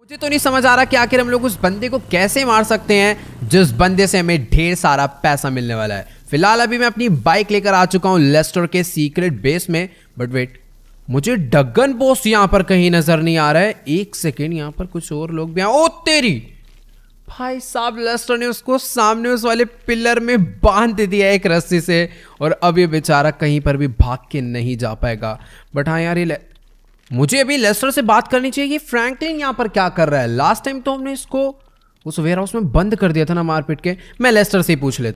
मुझे तो नहीं समझ आ रहा कि आखिर हम लोग उस बंदे को कैसे मार सकते हैं जिस बंदे से हमें ढेर सारा पैसा मिलने वाला है फिलहाल अभी मैं अपनी बाइक लेकर आ चुका हूँ लेस्टर के सीक्रेट बेस में बट वेट मुझे डगन बोस यहाँ पर कहीं नजर नहीं आ रहा है एक सेकेंड यहाँ पर कुछ और लोग भी ओ तेरी भाई साहब लेस्टर ने उसको सामने उस वाले पिलर में बांध दिया एक रस्सी से और अब ये बेचारा कहीं पर भी भाग के नहीं जा पाएगा बट हाँ यार ये मुझे अभी लेस्टर से बात करनी चाहिए कि फ्रैंकलिन यहाँ पर क्या कर रहा है लास्ट टाइम तो हमने इसको उस वेयर हाउस में बंद कर दिया था ना मारपीट के मैं लेस्टर से ही पूछ लेता